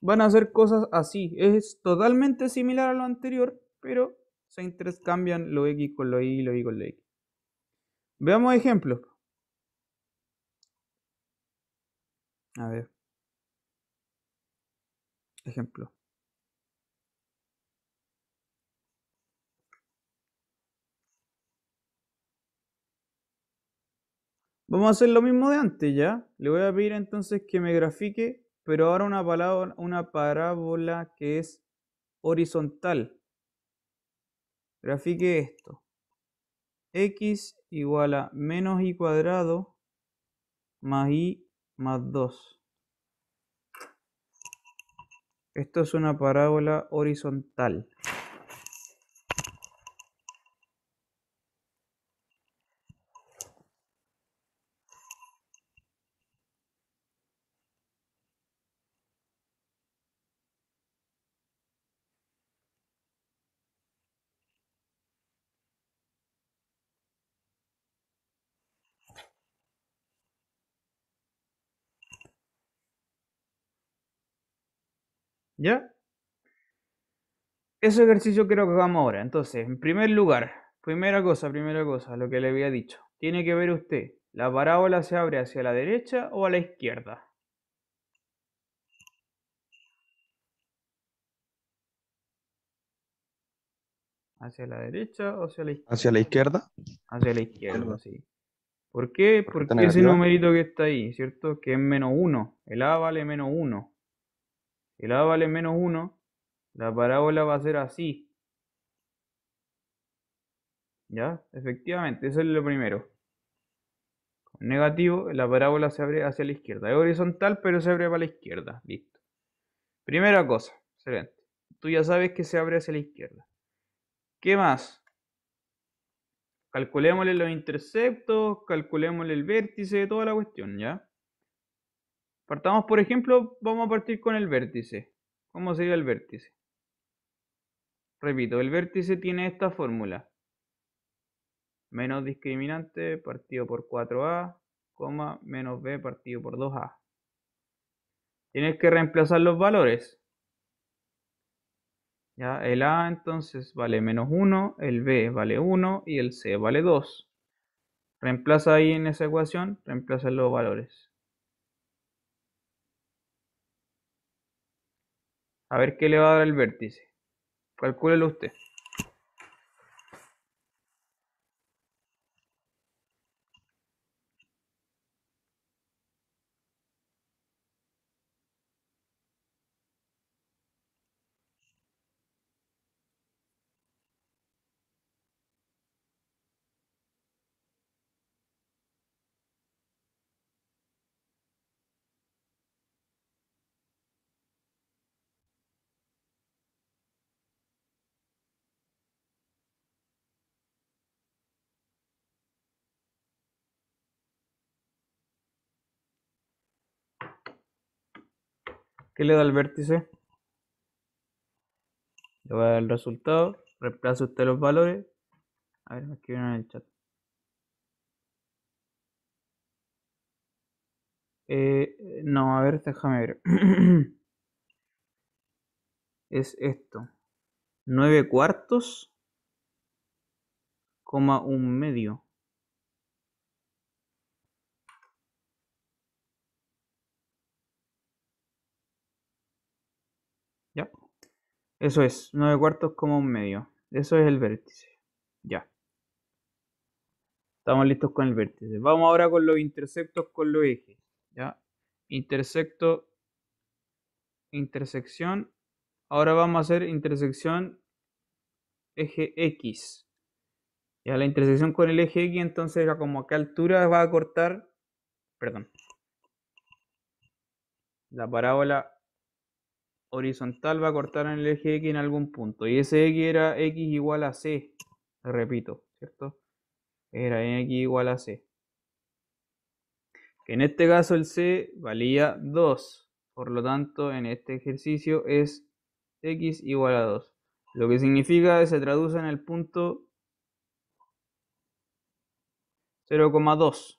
Van a hacer cosas así. Es totalmente similar a lo anterior, pero se intercambian lo X con lo Y y lo Y con lo X. Veamos ejemplos. A ver. Ejemplo. Vamos a hacer lo mismo de antes, ¿ya? Le voy a pedir entonces que me grafique, pero ahora una, palabra, una parábola que es horizontal. Grafique esto. X igual a menos y cuadrado más y más 2. Esto es una parábola horizontal. Ese ejercicio creo que vamos ahora. Entonces, en primer lugar, primera cosa, primera cosa, lo que le había dicho. Tiene que ver usted, ¿la parábola se abre hacia la derecha o a la izquierda? ¿Hacia la derecha o hacia la izquierda? ¿Hacia la izquierda? Hacia la izquierda, sí. ¿Por qué? Porque, ese numerito que está ahí, ¿cierto? Que es menos 1. El A vale menos 1. El A vale menos 1 la parábola va a ser así. ¿Ya? Efectivamente, eso es lo primero. Con negativo, la parábola se abre hacia la izquierda. Es horizontal, pero se abre para la izquierda. Listo. Primera cosa. Excelente. Tú ya sabes que se abre hacia la izquierda. ¿Qué más? Calculémosle los interceptos, calculémosle el vértice, toda la cuestión, ¿ya? Partamos, por ejemplo, vamos a partir con el vértice. ¿Cómo sería el vértice? Repito, el vértice tiene esta fórmula. Menos discriminante partido por 4A, coma, menos B partido por 2A. Tienes que reemplazar los valores. ¿Ya? El A entonces vale menos 1, el B vale 1 y el C vale 2. Reemplaza ahí en esa ecuación, reemplaza los valores. A ver qué le va a dar el vértice. Calcúlelo usted. ¿Qué le da el vértice. Le voy a dar el resultado. Reemplazo usted los valores. A ver, me escriben en el chat. Eh, no, a ver, déjame ver. es esto. 9 cuartos, coma un medio. Eso es, 9 cuartos como un medio. Eso es el vértice. Ya. Estamos listos con el vértice. Vamos ahora con los interceptos con los ejes. Ya. Intersecto. Intersección. Ahora vamos a hacer intersección eje X. Ya la intersección con el eje X, entonces ya como a qué altura va a cortar. Perdón. La parábola horizontal va a cortar en el eje X en algún punto. Y ese X era X igual a C, repito, ¿cierto? Era X igual a C. En este caso el C valía 2. Por lo tanto, en este ejercicio es X igual a 2. Lo que significa que se traduce en el punto 0,2.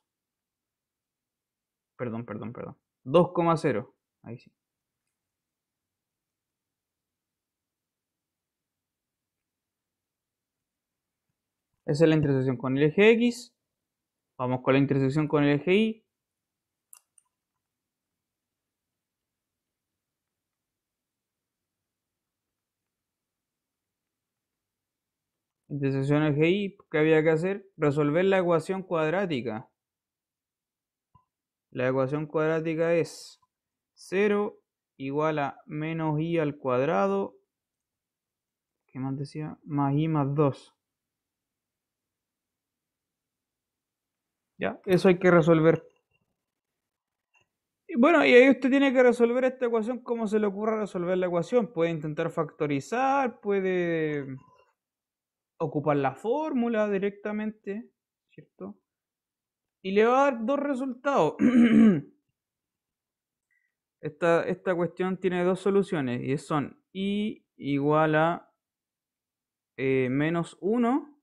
Perdón, perdón, perdón. 2,0. Ahí sí. Esa es la intersección con el eje X. Vamos con la intersección con el eje Y. Intersección eje Y, ¿qué había que hacer? Resolver la ecuación cuadrática. La ecuación cuadrática es 0 igual a menos i al cuadrado. ¿Qué más decía? Más Y más 2. ¿Ya? Eso hay que resolver. Y bueno, y ahí usted tiene que resolver esta ecuación como se le ocurra resolver la ecuación. Puede intentar factorizar, puede ocupar la fórmula directamente, ¿cierto? Y le va a dar dos resultados. esta, esta cuestión tiene dos soluciones y son i igual a eh, menos 1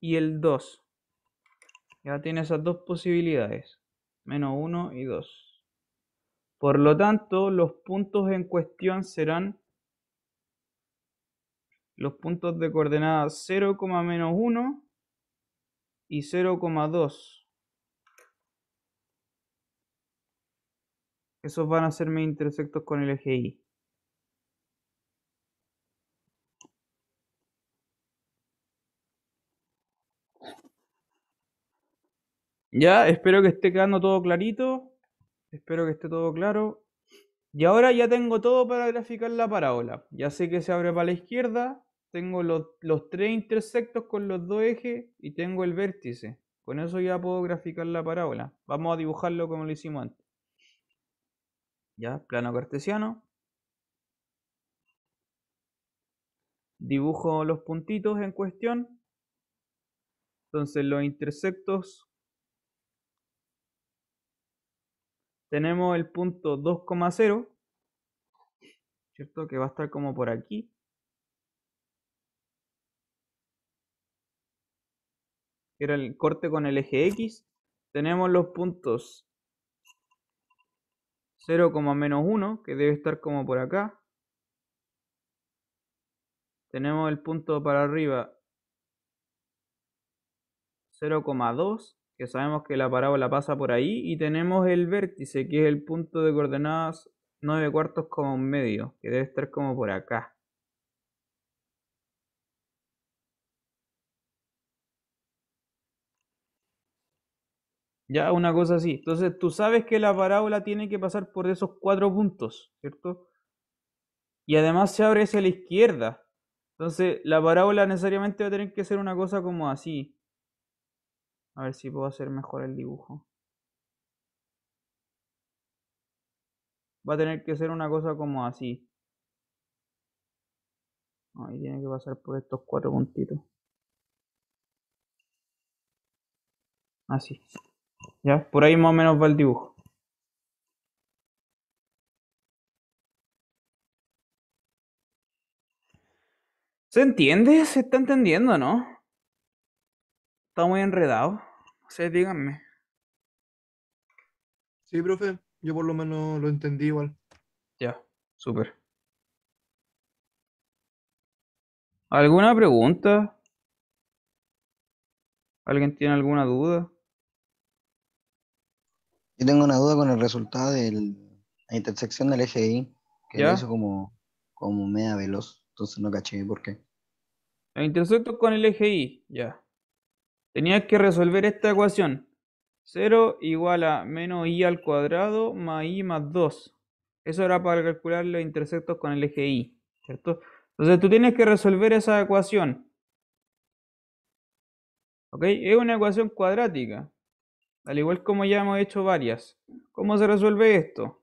y el 2. Ya tiene esas dos posibilidades, menos 1 y 2. Por lo tanto, los puntos en cuestión serán los puntos de coordenadas 0,-1 menos y 0,2. Esos van a ser mis intersectos con el eje Y. Ya, espero que esté quedando todo clarito. Espero que esté todo claro. Y ahora ya tengo todo para graficar la parábola. Ya sé que se abre para la izquierda. Tengo los, tres intersectos con los dos ejes y tengo el vértice. Con eso ya puedo graficar la parábola. Vamos a dibujarlo como lo hicimos antes. Ya, plano cartesiano. Dibujo los puntitos en cuestión. Entonces los intersectos tenemos el punto 2,0, ¿cierto? Que va a estar como por aquí. Era el corte con el eje X. Tenemos los puntos 0,-1, menos que debe estar como por acá. Tenemos el punto para arriba 0,2 que sabemos que la parábola pasa por ahí, y tenemos el vértice, que es el punto de coordenadas 9 cuartos como medio, que debe estar como por acá. Ya, una cosa así. Entonces, tú sabes que la parábola tiene que pasar por esos cuatro puntos, ¿cierto? Y además se abre hacia la izquierda. Entonces, la parábola necesariamente va a tener que ser una cosa como así. A ver si puedo hacer mejor el dibujo. Va a tener que ser una cosa como así. Ahí tiene que pasar por estos cuatro puntitos. Así. Ya, por ahí más o menos va el dibujo. ¿Se entiende? ¿Se está entendiendo, no? Está muy enredado díganme. Sí, profe, yo por lo menos lo entendí igual. Ya, súper. ¿Alguna pregunta? ¿Alguien tiene alguna duda? Yo tengo una duda con el resultado de la intersección del eje Y, que hizo como, como media veloz, entonces no caché por qué. La intersección con el eje i, ya. Tenías que resolver esta ecuación. 0 igual a menos i al cuadrado más i más 2. Eso era para calcular los interceptos con el eje i, ¿cierto? Entonces tú tienes que resolver esa ecuación. ¿Ok? Es una ecuación cuadrática. Al igual como ya hemos hecho varias. ¿Cómo se resuelve esto?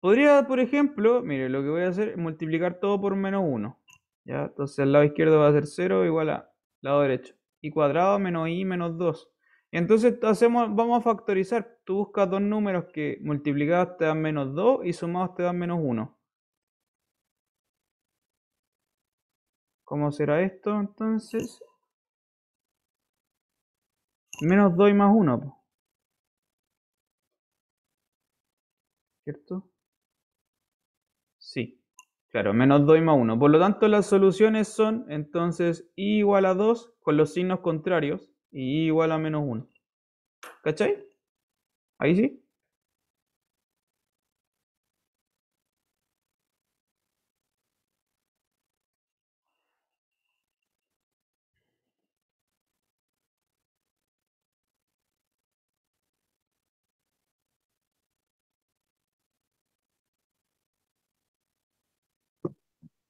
Podría, por ejemplo, mire, lo que voy a hacer es multiplicar todo por menos 1. ¿ya? Entonces el lado izquierdo va a ser 0 igual a lado derecho y cuadrado menos i menos 2. Entonces hacemos, vamos a factorizar. Tú buscas dos números que multiplicados te dan menos 2 y sumados te dan menos 1. ¿Cómo será esto entonces? Menos 2 y más 1. ¿Cierto? Claro, menos 2 y más 1. Por lo tanto, las soluciones son entonces i igual a 2 con los signos contrarios y igual a menos 1. ¿Cachai? Ahí sí.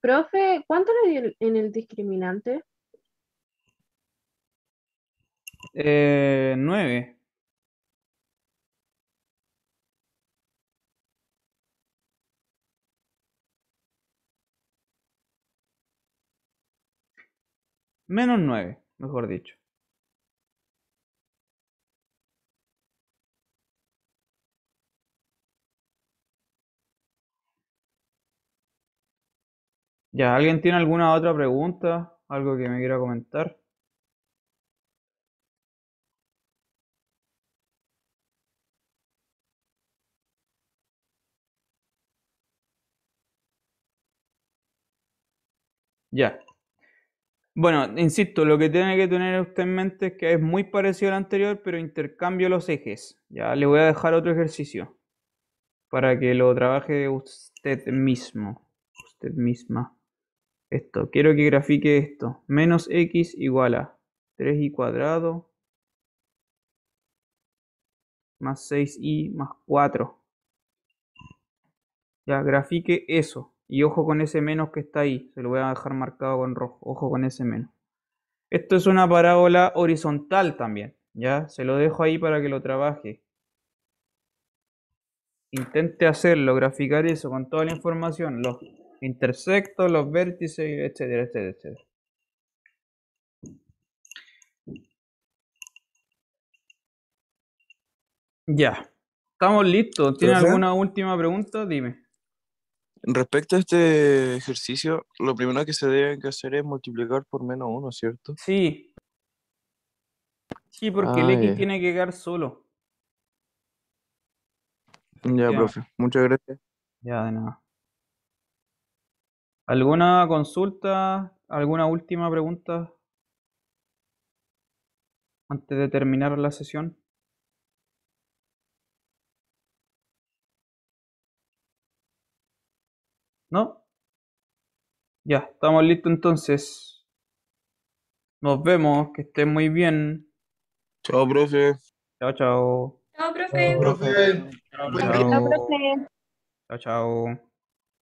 profe, ¿cuánto le dio en el discriminante? Eh, nueve. Menos nueve, mejor dicho. Ya, ¿alguien tiene alguna otra pregunta? ¿Algo que me quiera comentar? Ya. Bueno, insisto, lo que tiene que tener usted en mente es que es muy parecido al anterior, pero intercambio los ejes. Ya le voy a dejar otro ejercicio para que lo trabaje usted mismo, usted misma esto. Quiero que grafique esto. Menos x igual a 3y cuadrado más 6y más 4. Ya, grafique eso. Y ojo con ese menos que está ahí. Se lo voy a dejar marcado con rojo. Ojo con ese menos. Esto es una parábola horizontal también. Ya, se lo dejo ahí para que lo trabaje. Intente hacerlo, graficar eso con toda la información. Lógico intersecto los vértices, etcétera, etcétera, etcétera. Ya, estamos listos. ¿Tiene alguna última pregunta? Dime. Respecto a este ejercicio, lo primero que se debe hacer es multiplicar por menos uno, ¿cierto? Sí. Sí, porque el ah, X tiene que quedar solo. ya, profe. Muchas gracias. Ya, de nada. ¿Alguna consulta? ¿Alguna última pregunta? Antes de terminar la sesión. ¿No? Ya, estamos listos entonces. Nos vemos, que estén muy bien. Chao, profe. Chao, chao. Chao, profe. Chao, profe. Chao, profe. Chao, chao.